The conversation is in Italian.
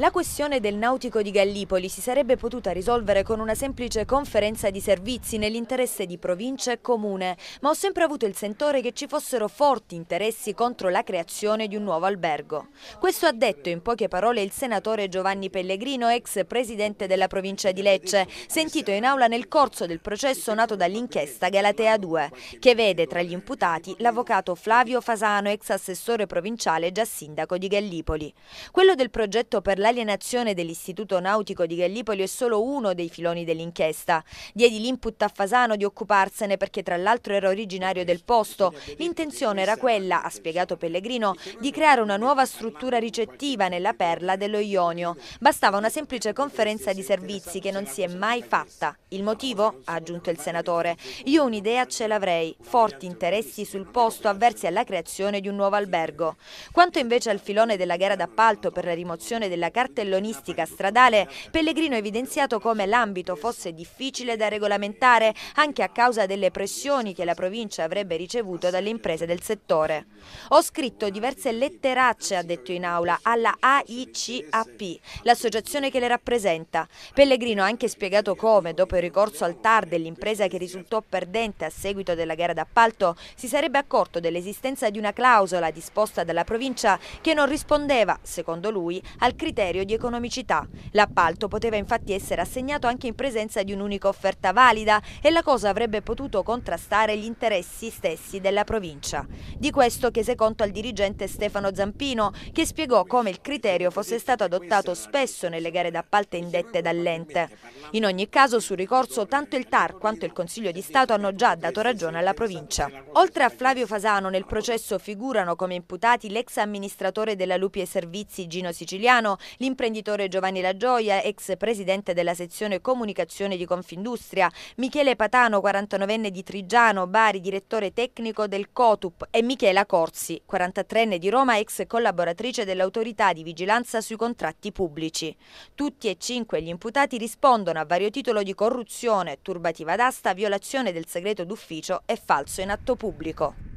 La questione del nautico di Gallipoli si sarebbe potuta risolvere con una semplice conferenza di servizi nell'interesse di provincia e comune, ma ho sempre avuto il sentore che ci fossero forti interessi contro la creazione di un nuovo albergo. Questo ha detto in poche parole il senatore Giovanni Pellegrino, ex presidente della provincia di Lecce, sentito in aula nel corso del processo nato dall'inchiesta Galatea 2, che vede tra gli imputati l'avvocato Flavio Fasano, ex assessore provinciale già sindaco di Gallipoli. Quello del progetto per la L'alienazione dell'Istituto Nautico di Gallipoli è solo uno dei filoni dell'inchiesta. Diedi l'input a Fasano di occuparsene perché tra l'altro era originario del posto. L'intenzione era quella, ha spiegato Pellegrino, di creare una nuova struttura ricettiva nella perla dello Ionio. Bastava una semplice conferenza di servizi che non si è mai fatta. Il motivo, ha aggiunto il senatore, io un'idea ce l'avrei, forti interessi sul posto avversi alla creazione di un nuovo albergo. Quanto invece al filone della gara d'appalto per la rimozione della cartellonistica stradale, Pellegrino ha evidenziato come l'ambito fosse difficile da regolamentare anche a causa delle pressioni che la provincia avrebbe ricevuto dalle imprese del settore. Ho scritto diverse letteracce, ha detto in aula, alla AICAP, l'associazione che le rappresenta. Pellegrino ha anche spiegato come, dopo il ricorso al TAR dell'impresa che risultò perdente a seguito della gara d'appalto, si sarebbe accorto dell'esistenza di una clausola disposta dalla provincia che non rispondeva, secondo lui, al criterio criterio di economicità. L'appalto poteva infatti essere assegnato anche in presenza di un'unica offerta valida e la cosa avrebbe potuto contrastare gli interessi stessi della provincia. Di questo chiese conto al dirigente Stefano Zampino, che spiegò come il criterio fosse stato adottato spesso nelle gare d'appalto indette dall'ente. In ogni caso, sul ricorso, tanto il TAR quanto il Consiglio di Stato hanno già dato ragione alla provincia. Oltre a Flavio Fasano, nel processo figurano come imputati l'ex amministratore della Lupi e Servizi Gino Siciliano l'imprenditore Giovanni Lagioia, ex presidente della sezione comunicazione di Confindustria, Michele Patano, 49enne di Trigiano, Bari, direttore tecnico del COTUP e Michela Corsi, 43enne di Roma, ex collaboratrice dell'autorità di vigilanza sui contratti pubblici. Tutti e cinque gli imputati rispondono a vario titolo di corruzione, turbativa d'asta, violazione del segreto d'ufficio e falso in atto pubblico.